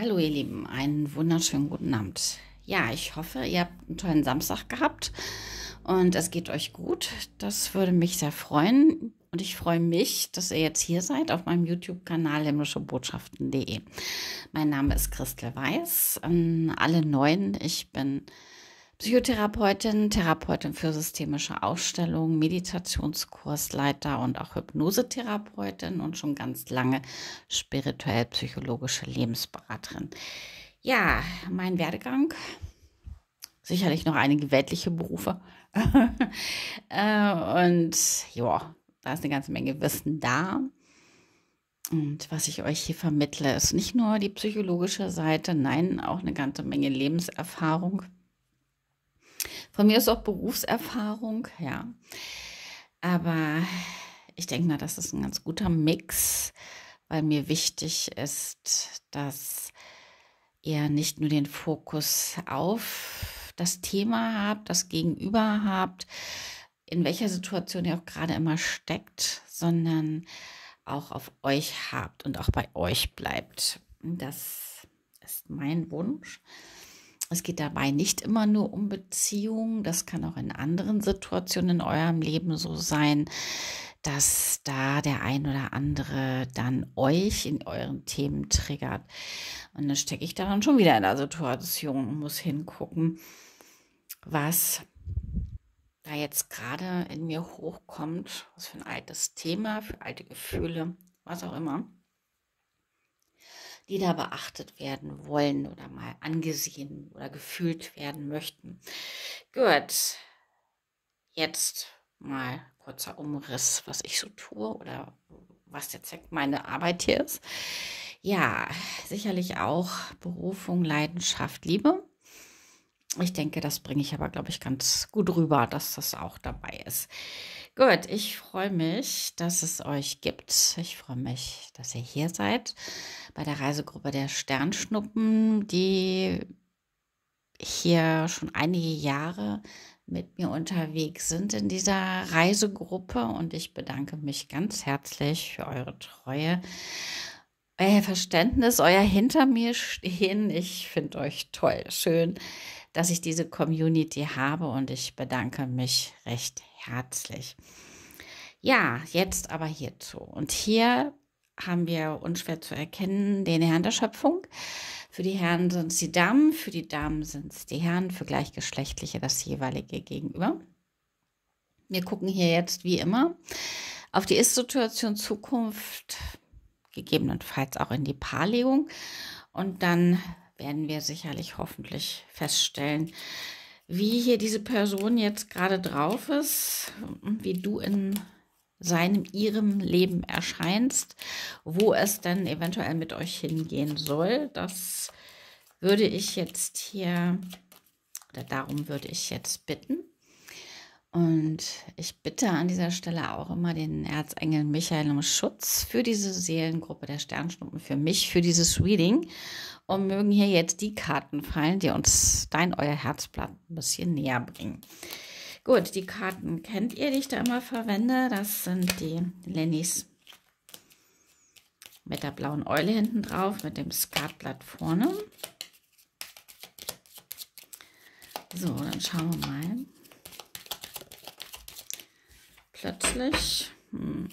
Hallo ihr Lieben, einen wunderschönen guten Abend. Ja, ich hoffe, ihr habt einen tollen Samstag gehabt und es geht euch gut. Das würde mich sehr freuen und ich freue mich, dass ihr jetzt hier seid auf meinem YouTube-Kanal himmlischebotschaften.de. Mein Name ist Christel Weiß. An ähm, alle Neuen, ich bin Psychotherapeutin, Therapeutin für systemische Ausstellung, Meditationskursleiter und auch Hypnosetherapeutin und schon ganz lange spirituell-psychologische Lebensberaterin. Ja, mein Werdegang, sicherlich noch einige weltliche Berufe. Äh, und ja, da ist eine ganze Menge Wissen da. Und was ich euch hier vermittle, ist nicht nur die psychologische Seite, nein, auch eine ganze Menge Lebenserfahrung von mir ist auch Berufserfahrung, ja. Aber ich denke mal, das ist ein ganz guter Mix, weil mir wichtig ist, dass ihr nicht nur den Fokus auf das Thema habt, das Gegenüber habt, in welcher Situation ihr auch gerade immer steckt, sondern auch auf euch habt und auch bei euch bleibt. Das ist mein Wunsch. Es geht dabei nicht immer nur um Beziehungen, das kann auch in anderen Situationen in eurem Leben so sein, dass da der ein oder andere dann euch in euren Themen triggert. Und dann stecke ich da dann schon wieder in der Situation und muss hingucken, was da jetzt gerade in mir hochkommt, was für ein altes Thema, für alte Gefühle, was auch immer die da beachtet werden wollen oder mal angesehen oder gefühlt werden möchten. Gut, jetzt mal kurzer Umriss, was ich so tue oder was der Zweck meiner Arbeit hier ist. Ja, sicherlich auch Berufung, Leidenschaft, Liebe. Ich denke, das bringe ich aber, glaube ich, ganz gut rüber, dass das auch dabei ist. Gut, ich freue mich, dass es euch gibt. Ich freue mich, dass ihr hier seid bei der Reisegruppe der Sternschnuppen, die hier schon einige Jahre mit mir unterwegs sind in dieser Reisegruppe und ich bedanke mich ganz herzlich für eure Treue, euer Verständnis, euer Hinter mir stehen. Ich finde euch toll, schön, dass ich diese Community habe und ich bedanke mich recht herzlich. Ja, jetzt aber hierzu. Und hier haben wir unschwer zu erkennen den Herrn der Schöpfung. Für die Herren sind es die Damen, für die Damen sind es die Herren, für Gleichgeschlechtliche das jeweilige Gegenüber. Wir gucken hier jetzt wie immer auf die Ist-Situation Zukunft, gegebenenfalls auch in die Paarlegung und dann werden wir sicherlich hoffentlich feststellen, wie hier diese Person jetzt gerade drauf ist, wie du in seinem, ihrem Leben erscheinst, wo es dann eventuell mit euch hingehen soll. Das würde ich jetzt hier, oder darum würde ich jetzt bitten. Und ich bitte an dieser Stelle auch immer den Erzengel Michael um Schutz für diese Seelengruppe der Sternschnuppen, für mich, für dieses Reading. Und mögen hier jetzt die Karten fallen, die uns dein, euer Herzblatt ein bisschen näher bringen. Gut, die Karten kennt ihr, die ich da immer verwende. Das sind die Lennys mit der blauen Eule hinten drauf, mit dem Skatblatt vorne. So, dann schauen wir mal plötzlich. Hm.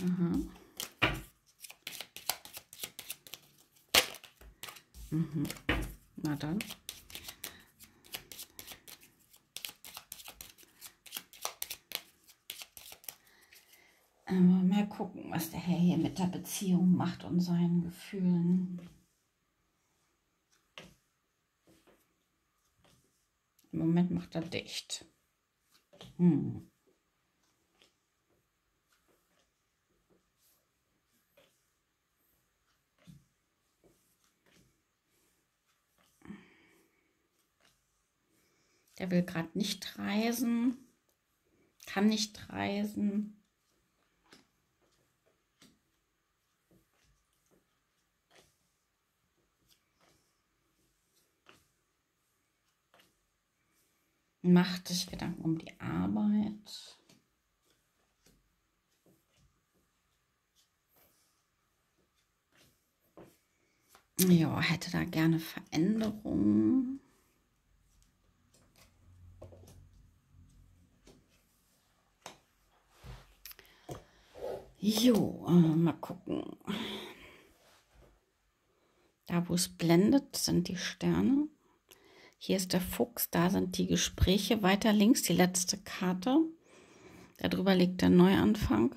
Aha. Mhm. Na dann. Ähm, mal gucken, was der Herr hier mit der Beziehung macht und seinen Gefühlen. Moment macht er dicht. Hm. Der will gerade nicht reisen, kann nicht reisen. Mach dich Gedanken um die Arbeit. Ja, hätte da gerne Veränderungen. Jo, äh, mal gucken. Da, wo es blendet, sind die Sterne. Hier ist der Fuchs, da sind die Gespräche. Weiter links die letzte Karte. Darüber liegt der Neuanfang.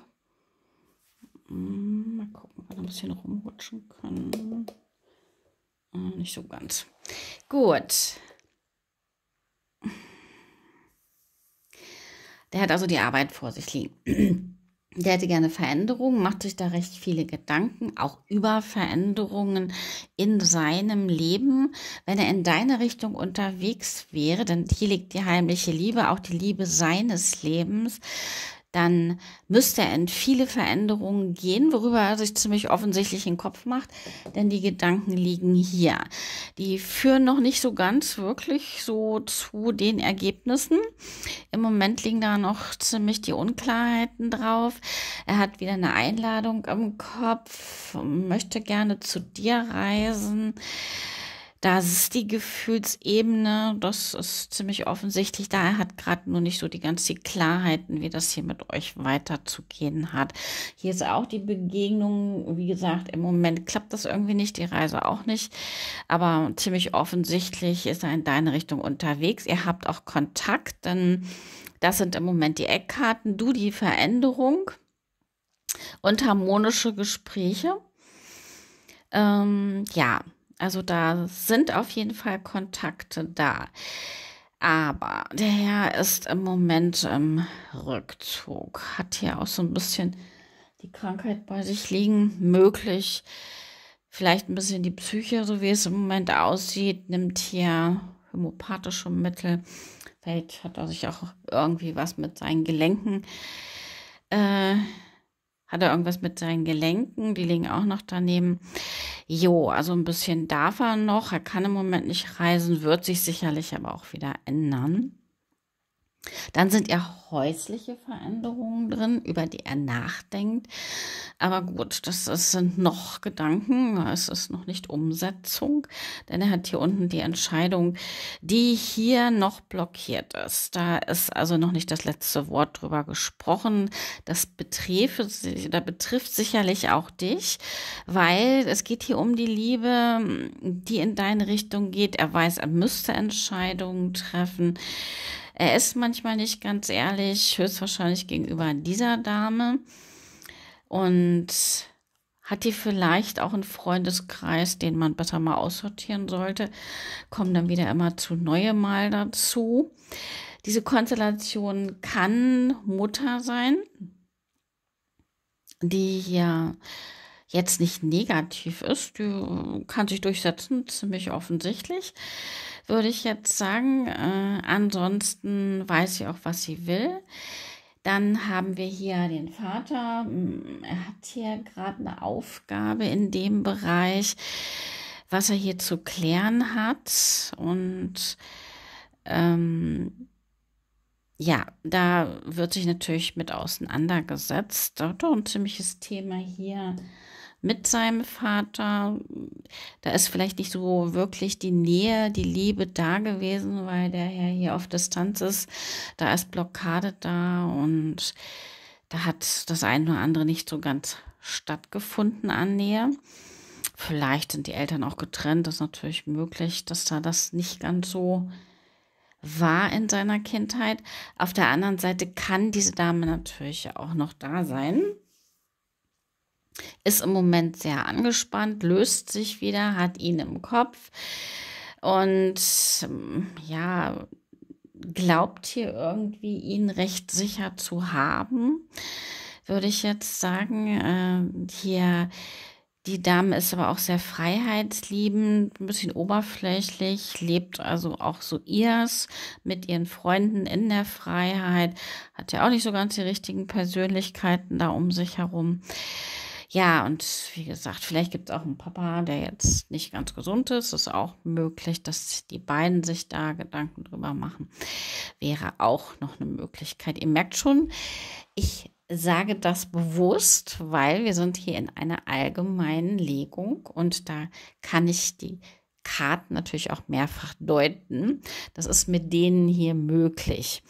Hm, mal gucken, ob wir ein bisschen rumrutschen können. Hm, nicht so ganz. Gut. Der hat also die Arbeit vor sich liegen der hätte gerne Veränderungen, macht sich da recht viele Gedanken, auch über Veränderungen in seinem Leben. Wenn er in deine Richtung unterwegs wäre, denn hier liegt die heimliche Liebe, auch die Liebe seines Lebens, dann müsste er in viele Veränderungen gehen, worüber er sich ziemlich offensichtlich den Kopf macht, denn die Gedanken liegen hier. Die führen noch nicht so ganz wirklich so zu den Ergebnissen. Im Moment liegen da noch ziemlich die Unklarheiten drauf. Er hat wieder eine Einladung im Kopf, möchte gerne zu dir reisen das ist die Gefühlsebene, das ist ziemlich offensichtlich. Da er hat gerade nur nicht so die ganze Klarheiten, wie das hier mit euch weiterzugehen hat. Hier ist auch die Begegnung, wie gesagt, im Moment klappt das irgendwie nicht, die Reise auch nicht. Aber ziemlich offensichtlich ist er in deine Richtung unterwegs. Ihr habt auch Kontakt, denn das sind im Moment die Eckkarten. Du die Veränderung und harmonische Gespräche. Ähm, ja, also da sind auf jeden Fall Kontakte da. Aber der Herr ist im Moment im Rückzug, hat hier auch so ein bisschen die Krankheit bei sich liegen, möglich. Vielleicht ein bisschen die Psyche, so wie es im Moment aussieht, nimmt hier homopathische Mittel. Vielleicht hat er sich auch irgendwie was mit seinen Gelenken. Äh, hat er irgendwas mit seinen Gelenken, die liegen auch noch daneben. Jo, also ein bisschen darf er noch. Er kann im Moment nicht reisen, wird sich sicherlich aber auch wieder ändern. Dann sind ja häusliche Veränderungen drin, über die er nachdenkt. Aber gut, das, das sind noch Gedanken, es ist noch nicht Umsetzung, denn er hat hier unten die Entscheidung, die hier noch blockiert ist. Da ist also noch nicht das letzte Wort drüber gesprochen. Das betrifft, da betrifft sicherlich auch dich, weil es geht hier um die Liebe, die in deine Richtung geht. Er weiß, er müsste Entscheidungen treffen. Er ist manchmal nicht ganz ehrlich, höchstwahrscheinlich gegenüber dieser Dame. Und hat die vielleicht auch einen Freundeskreis, den man besser mal aussortieren sollte? Kommen dann wieder immer zu neue Mal dazu. Diese Konstellation kann Mutter sein, die hier ja jetzt nicht negativ ist. Die kann sich durchsetzen, ziemlich offensichtlich, würde ich jetzt sagen. Äh, ansonsten weiß sie auch, was sie will. Dann haben wir hier den Vater. Hm, er hat hier gerade eine Aufgabe in dem Bereich, was er hier zu klären hat. Und ähm, ja, da wird sich natürlich mit auseinandergesetzt. Doch ein ziemliches Thema hier mit seinem Vater. Da ist vielleicht nicht so wirklich die Nähe, die Liebe da gewesen, weil der Herr hier auf Distanz ist. Da ist Blockade da und da hat das eine oder andere nicht so ganz stattgefunden an Nähe. Vielleicht sind die Eltern auch getrennt, das ist natürlich möglich, dass da das nicht ganz so war in seiner Kindheit. Auf der anderen Seite kann diese Dame natürlich auch noch da sein ist im Moment sehr angespannt, löst sich wieder, hat ihn im Kopf und ähm, ja, glaubt hier irgendwie ihn recht sicher zu haben, würde ich jetzt sagen. Äh, hier die Dame ist aber auch sehr freiheitsliebend, ein bisschen oberflächlich, lebt also auch so ihrs mit ihren Freunden in der Freiheit, hat ja auch nicht so ganz die richtigen Persönlichkeiten da um sich herum. Ja, und wie gesagt, vielleicht gibt es auch einen Papa, der jetzt nicht ganz gesund ist. Ist auch möglich, dass die beiden sich da Gedanken drüber machen. Wäre auch noch eine Möglichkeit. Ihr merkt schon, ich sage das bewusst, weil wir sind hier in einer allgemeinen Legung und da kann ich die Karten natürlich auch mehrfach deuten. Das ist mit denen hier möglich.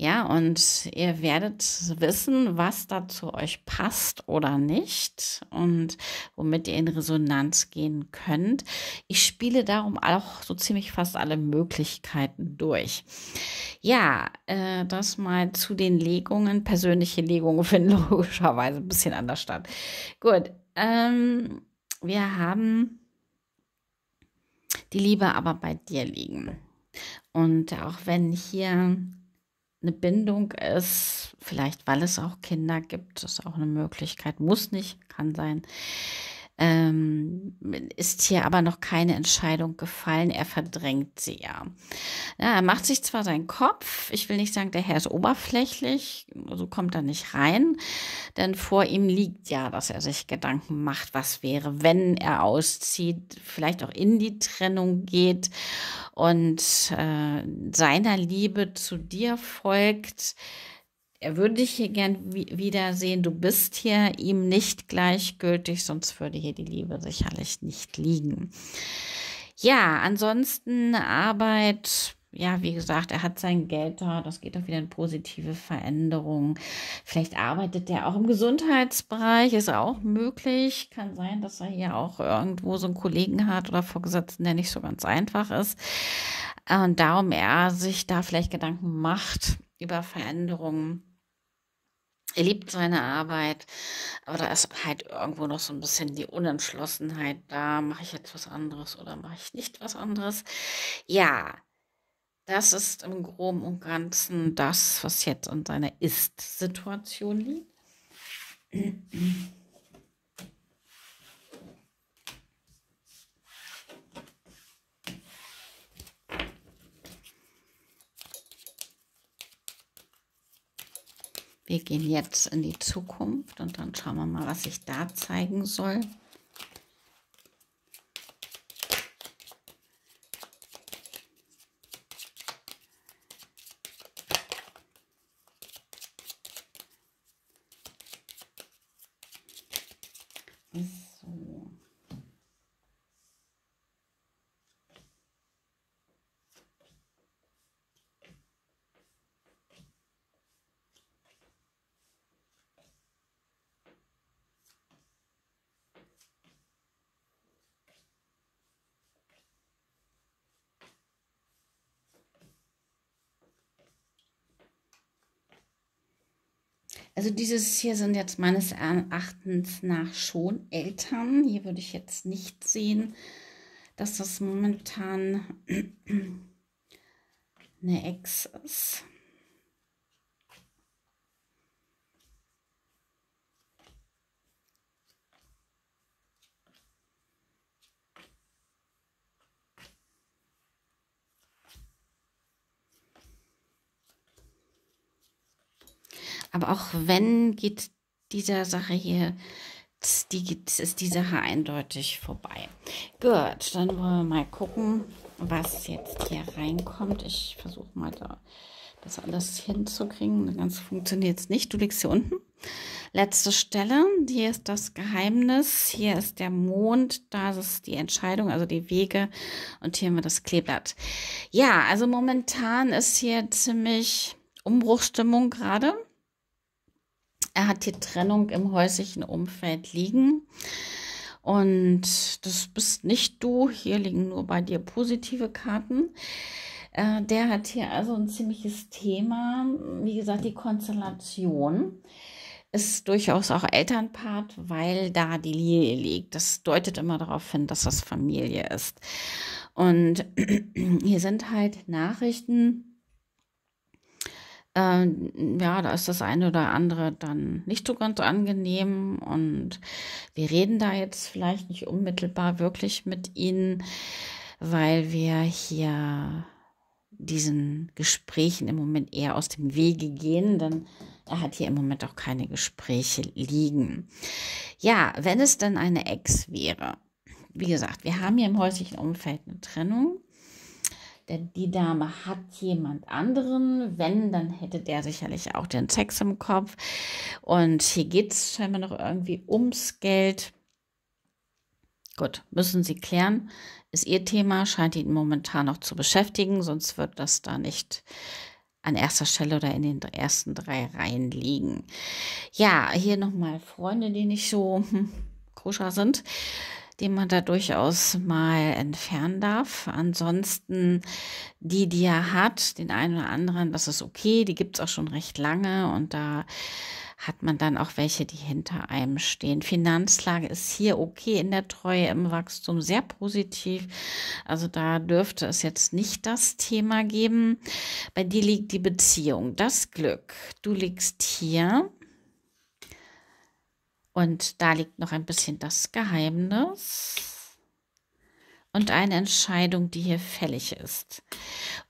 Ja, und ihr werdet wissen, was da zu euch passt oder nicht und womit ihr in Resonanz gehen könnt. Ich spiele darum auch so ziemlich fast alle Möglichkeiten durch. Ja, äh, das mal zu den Legungen. Persönliche Legungen finden logischerweise ein bisschen anders statt. Gut, ähm, wir haben die Liebe aber bei dir liegen. Und auch wenn hier eine Bindung ist, vielleicht weil es auch Kinder gibt, ist auch eine Möglichkeit, muss nicht, kann sein. Ähm, ist hier aber noch keine Entscheidung gefallen. Er verdrängt sie ja. ja. Er macht sich zwar seinen Kopf, ich will nicht sagen, der Herr ist oberflächlich, so kommt er nicht rein, denn vor ihm liegt ja, dass er sich Gedanken macht, was wäre, wenn er auszieht, vielleicht auch in die Trennung geht und äh, seiner Liebe zu dir folgt er würde dich hier gern wiedersehen. Du bist hier ihm nicht gleichgültig, sonst würde hier die Liebe sicherlich nicht liegen. Ja, ansonsten Arbeit. Ja, wie gesagt, er hat sein Geld da, das geht auch wieder in positive Veränderungen. Vielleicht arbeitet er auch im Gesundheitsbereich, ist auch möglich. Kann sein, dass er hier auch irgendwo so einen Kollegen hat oder Vorgesetzten, der nicht so ganz einfach ist. Und darum er sich da vielleicht Gedanken macht über Veränderungen er liebt seine Arbeit, aber da ist halt irgendwo noch so ein bisschen die Unentschlossenheit da, mache ich jetzt was anderes oder mache ich nicht was anderes. Ja, das ist im Groben und Ganzen das, was jetzt an seiner Ist-Situation liegt. Wir gehen jetzt in die Zukunft und dann schauen wir mal, was sich da zeigen soll. Also dieses hier sind jetzt meines Erachtens nach schon Eltern. Hier würde ich jetzt nicht sehen, dass das momentan eine Ex ist. Aber auch wenn, geht dieser Sache hier, die, ist die Sache eindeutig vorbei. Gut, dann wollen wir mal gucken, was jetzt hier reinkommt. Ich versuche mal da das alles hinzukriegen. Ganz funktioniert es nicht. Du liegst hier unten. Letzte Stelle. Hier ist das Geheimnis. Hier ist der Mond. Da ist die Entscheidung, also die Wege. Und hier haben wir das Kleeblatt. Ja, also momentan ist hier ziemlich Umbruchstimmung gerade. Er hat die Trennung im häuslichen Umfeld liegen. Und das bist nicht du. Hier liegen nur bei dir positive Karten. Äh, der hat hier also ein ziemliches Thema. Wie gesagt, die Konstellation ist durchaus auch Elternpart, weil da die Linie liegt. Das deutet immer darauf hin, dass das Familie ist. Und hier sind halt Nachrichten ähm, ja, da ist das eine oder andere dann nicht so ganz angenehm. Und wir reden da jetzt vielleicht nicht unmittelbar wirklich mit Ihnen, weil wir hier diesen Gesprächen im Moment eher aus dem Wege gehen, denn er hat hier im Moment auch keine Gespräche liegen. Ja, wenn es denn eine Ex wäre. Wie gesagt, wir haben hier im häuslichen Umfeld eine Trennung denn die Dame hat jemand anderen. Wenn, dann hätte der sicherlich auch den Sex im Kopf. Und hier geht es scheinbar noch irgendwie ums Geld. Gut, müssen Sie klären. Ist Ihr Thema, scheint ihn momentan noch zu beschäftigen, sonst wird das da nicht an erster Stelle oder in den ersten drei Reihen liegen. Ja, hier nochmal Freunde, die nicht so koscher sind die man da durchaus mal entfernen darf. Ansonsten die, die er hat, den einen oder anderen, das ist okay, die gibt es auch schon recht lange und da hat man dann auch welche, die hinter einem stehen. Finanzlage ist hier okay in der Treue im Wachstum sehr positiv. Also da dürfte es jetzt nicht das Thema geben. Bei dir liegt die Beziehung, das Glück. Du liegst hier und da liegt noch ein bisschen das Geheimnis und eine Entscheidung, die hier fällig ist.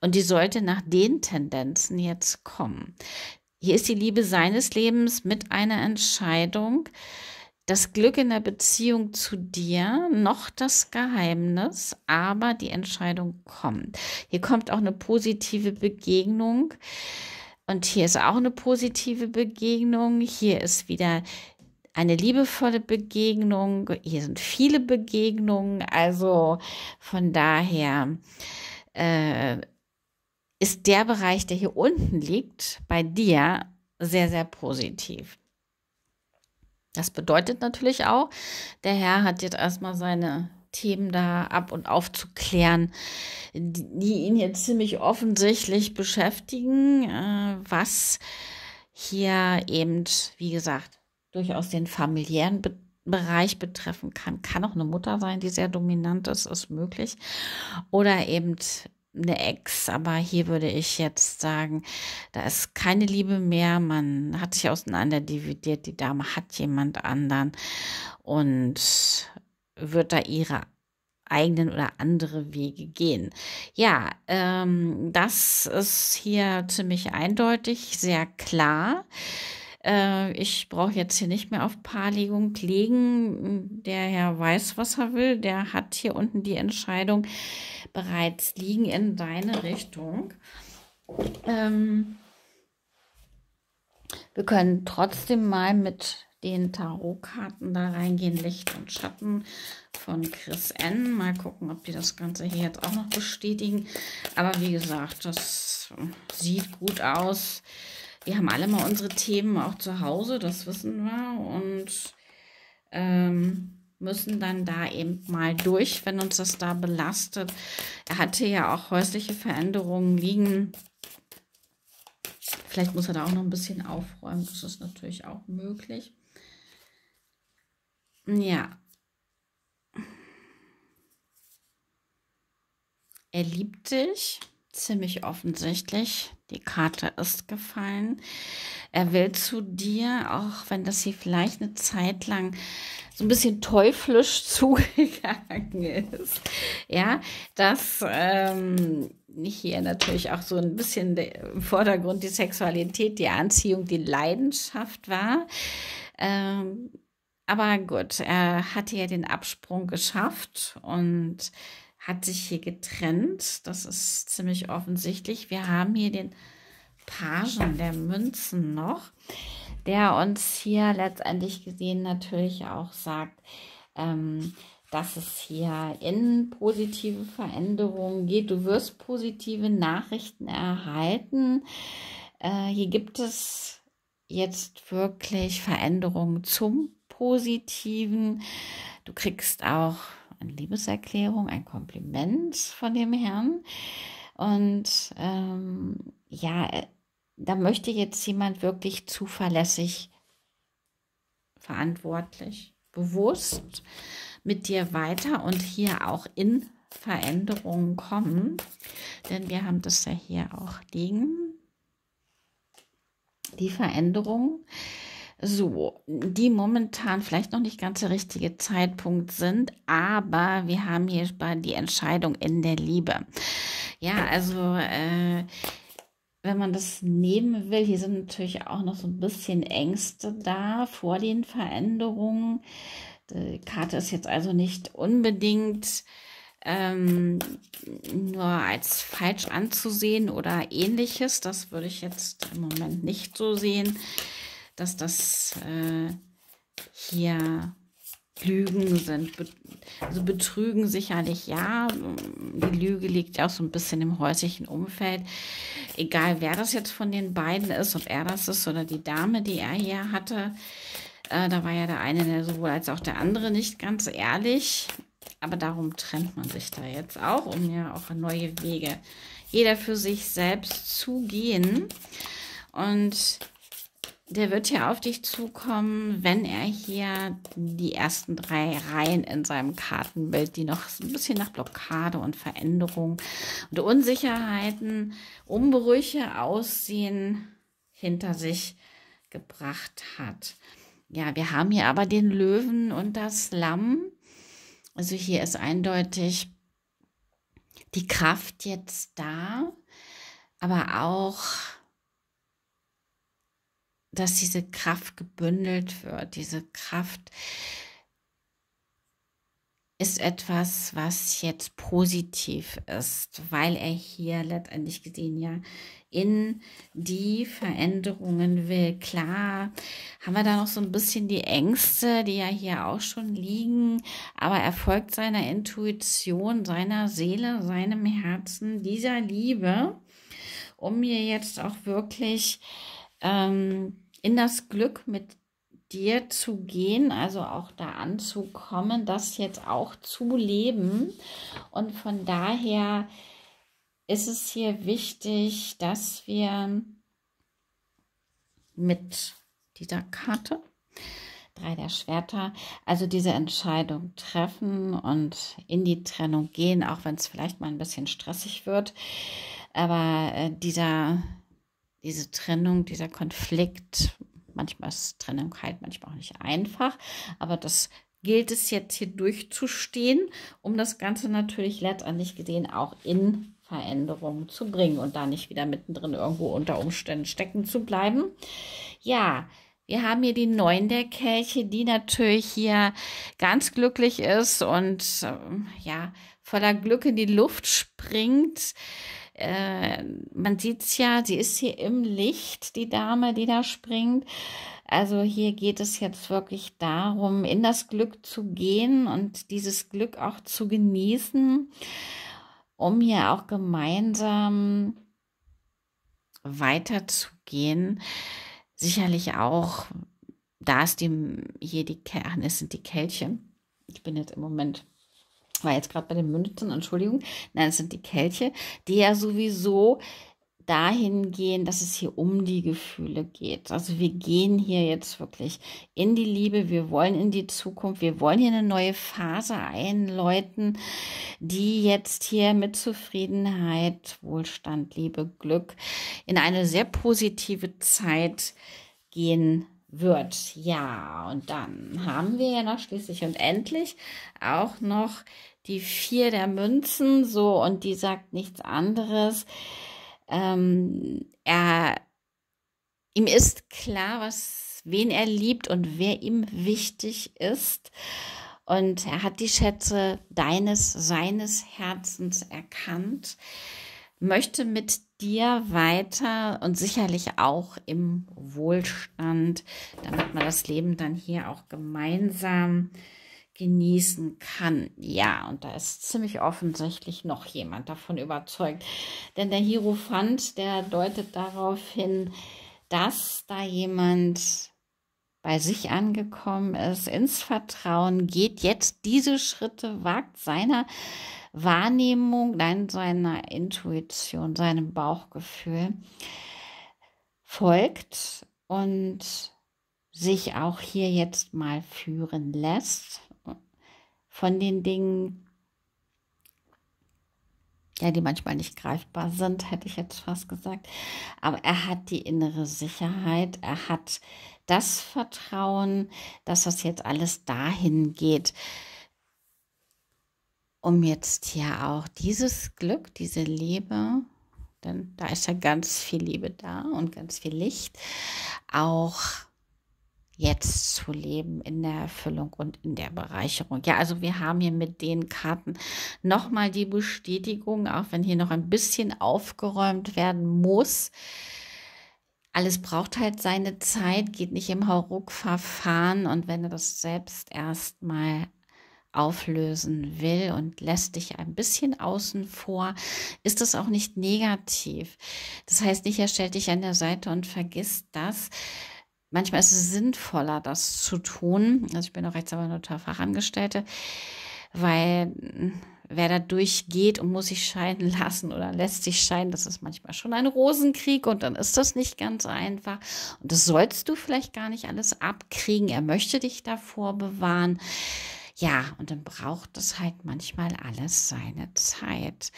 Und die sollte nach den Tendenzen jetzt kommen. Hier ist die Liebe seines Lebens mit einer Entscheidung, das Glück in der Beziehung zu dir, noch das Geheimnis, aber die Entscheidung kommt. Hier kommt auch eine positive Begegnung und hier ist auch eine positive Begegnung. Hier ist wieder eine liebevolle Begegnung. Hier sind viele Begegnungen. Also von daher äh, ist der Bereich, der hier unten liegt, bei dir sehr, sehr positiv. Das bedeutet natürlich auch, der Herr hat jetzt erstmal seine Themen da ab und aufzuklären, die ihn jetzt ziemlich offensichtlich beschäftigen, äh, was hier eben, wie gesagt, durchaus den familiären Be Bereich betreffen kann. Kann auch eine Mutter sein, die sehr dominant ist, ist möglich. Oder eben eine Ex, aber hier würde ich jetzt sagen, da ist keine Liebe mehr, man hat sich auseinanderdividiert, die Dame hat jemand anderen und wird da ihre eigenen oder andere Wege gehen. Ja, ähm, das ist hier ziemlich eindeutig, sehr klar äh, ich brauche jetzt hier nicht mehr auf Paarlegung legen. Der Herr weiß, was er will. Der hat hier unten die Entscheidung bereits liegen in deine Richtung. Ähm, wir können trotzdem mal mit den Tarotkarten da reingehen, Licht und Schatten von Chris N. Mal gucken, ob die das Ganze hier jetzt auch noch bestätigen. Aber wie gesagt, das sieht gut aus wir haben alle mal unsere Themen auch zu Hause, das wissen wir. Und ähm, müssen dann da eben mal durch, wenn uns das da belastet. Er hatte ja auch häusliche Veränderungen liegen. Vielleicht muss er da auch noch ein bisschen aufräumen. Das ist natürlich auch möglich. Ja. Er liebt dich, ziemlich offensichtlich. Die Karte ist gefallen. Er will zu dir, auch wenn das hier vielleicht eine Zeit lang so ein bisschen teuflisch zugegangen ist. Ja, dass ähm, hier natürlich auch so ein bisschen im Vordergrund die Sexualität, die Anziehung, die Leidenschaft war. Ähm, aber gut, er hatte ja den Absprung geschafft und hat sich hier getrennt. Das ist ziemlich offensichtlich. Wir haben hier den Pagen der Münzen noch, der uns hier letztendlich gesehen natürlich auch sagt, ähm, dass es hier in positive Veränderungen geht. Du wirst positive Nachrichten erhalten. Äh, hier gibt es jetzt wirklich Veränderungen zum Positiven. Du kriegst auch eine Liebeserklärung, ein Kompliment von dem Herrn. Und ähm, ja, äh, da möchte jetzt jemand wirklich zuverlässig, verantwortlich, bewusst mit dir weiter und hier auch in Veränderungen kommen. Denn wir haben das ja hier auch liegen. Die Veränderung so, die momentan vielleicht noch nicht ganz der richtige Zeitpunkt sind, aber wir haben hier die Entscheidung in der Liebe. Ja, also äh, wenn man das nehmen will, hier sind natürlich auch noch so ein bisschen Ängste da vor den Veränderungen. Die Karte ist jetzt also nicht unbedingt ähm, nur als falsch anzusehen oder ähnliches. Das würde ich jetzt im Moment nicht so sehen dass das äh, hier Lügen sind. Be also betrügen sicherlich ja. Die Lüge liegt ja auch so ein bisschen im häuslichen Umfeld. Egal wer das jetzt von den beiden ist, ob er das ist oder die Dame, die er hier hatte. Äh, da war ja der eine der sowohl als auch der andere nicht ganz ehrlich. Aber darum trennt man sich da jetzt auch, um ja auch neue Wege jeder für sich selbst zu gehen. Und der wird ja auf dich zukommen, wenn er hier die ersten drei Reihen in seinem Kartenbild, die noch ein bisschen nach Blockade und Veränderung und Unsicherheiten, Umbrüche aussehen, hinter sich gebracht hat. Ja, wir haben hier aber den Löwen und das Lamm. Also hier ist eindeutig die Kraft jetzt da, aber auch dass diese Kraft gebündelt wird. Diese Kraft ist etwas, was jetzt positiv ist, weil er hier letztendlich gesehen ja in die Veränderungen will. Klar, haben wir da noch so ein bisschen die Ängste, die ja hier auch schon liegen, aber er folgt seiner Intuition, seiner Seele, seinem Herzen, dieser Liebe, um mir jetzt auch wirklich ähm, in das Glück mit dir zu gehen, also auch da anzukommen, das jetzt auch zu leben. Und von daher ist es hier wichtig, dass wir mit dieser Karte, drei der Schwerter, also diese Entscheidung treffen und in die Trennung gehen, auch wenn es vielleicht mal ein bisschen stressig wird. Aber äh, dieser diese Trennung, dieser Konflikt, manchmal ist Trennung halt manchmal auch nicht einfach, aber das gilt es jetzt hier durchzustehen, um das Ganze natürlich letztendlich gesehen auch in Veränderungen zu bringen und da nicht wieder mittendrin irgendwo unter Umständen stecken zu bleiben. Ja, wir haben hier die Neun der Kelche, die natürlich hier ganz glücklich ist und äh, ja, voller Glück in die Luft springt. Äh, man sieht es ja, sie ist hier im Licht, die Dame, die da springt. Also hier geht es jetzt wirklich darum, in das Glück zu gehen und dieses Glück auch zu genießen, um hier auch gemeinsam weiterzugehen. Sicherlich auch, da ist die, hier die, ach, das sind die Kelche. Ich bin jetzt im Moment war jetzt gerade bei den Münzen, Entschuldigung, nein, es sind die Kelche, die ja sowieso dahin gehen, dass es hier um die Gefühle geht. Also wir gehen hier jetzt wirklich in die Liebe, wir wollen in die Zukunft, wir wollen hier eine neue Phase einläuten, die jetzt hier mit Zufriedenheit, Wohlstand, Liebe, Glück in eine sehr positive Zeit gehen wird. Ja, und dann haben wir ja noch schließlich und endlich auch noch die vier der Münzen, so, und die sagt nichts anderes. Ähm, er, ihm ist klar, was, wen er liebt und wer ihm wichtig ist. Und er hat die Schätze deines, seines Herzens erkannt, möchte mit dir weiter und sicherlich auch im Wohlstand, damit man das Leben dann hier auch gemeinsam genießen kann. Ja, und da ist ziemlich offensichtlich noch jemand davon überzeugt. Denn der Hierophant, der deutet darauf hin, dass da jemand bei sich angekommen ist, ins Vertrauen geht, jetzt diese Schritte wagt, seiner Wahrnehmung, nein, seiner Intuition, seinem Bauchgefühl folgt und sich auch hier jetzt mal führen lässt von den Dingen, ja, die manchmal nicht greifbar sind, hätte ich jetzt fast gesagt. Aber er hat die innere Sicherheit, er hat das Vertrauen, dass das jetzt alles dahin geht, um jetzt ja auch dieses Glück, diese Liebe, denn da ist ja ganz viel Liebe da und ganz viel Licht, auch jetzt zu leben in der Erfüllung und in der Bereicherung. Ja, also wir haben hier mit den Karten nochmal die Bestätigung, auch wenn hier noch ein bisschen aufgeräumt werden muss. Alles braucht halt seine Zeit, geht nicht im Hauruck-Verfahren und wenn du das selbst erstmal auflösen will und lässt dich ein bisschen außen vor, ist das auch nicht negativ. Das heißt nicht, er stellt dich an der Seite und vergisst das. Manchmal ist es sinnvoller, das zu tun. Also ich bin auch Rechtsanwalt und Fachangestellte, weil hm, wer da durchgeht und muss sich scheiden lassen oder lässt sich scheiden, das ist manchmal schon ein Rosenkrieg und dann ist das nicht ganz einfach. Und das sollst du vielleicht gar nicht alles abkriegen. Er möchte dich davor bewahren. Ja, und dann braucht es halt manchmal alles seine Zeit.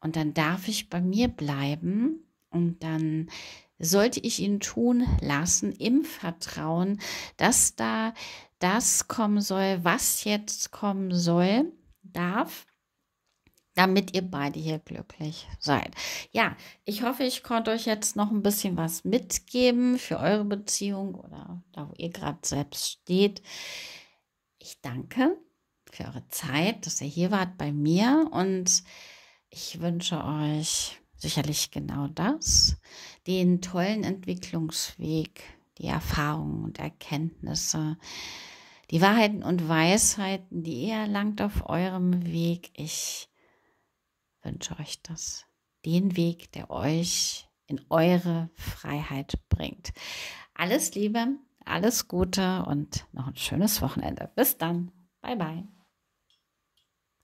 Und dann darf ich bei mir bleiben und dann sollte ich ihn tun lassen im Vertrauen, dass da das kommen soll, was jetzt kommen soll, darf damit ihr beide hier glücklich seid. Ja, ich hoffe, ich konnte euch jetzt noch ein bisschen was mitgeben für eure Beziehung oder da, wo ihr gerade selbst steht. Ich danke für eure Zeit, dass ihr hier wart bei mir und ich wünsche euch sicherlich genau das, den tollen Entwicklungsweg, die Erfahrungen und Erkenntnisse, die Wahrheiten und Weisheiten, die ihr erlangt auf eurem Weg. Ich wünsche euch das, den Weg, der euch in eure Freiheit bringt. Alles Liebe, alles Gute und noch ein schönes Wochenende. Bis dann. Bye bye.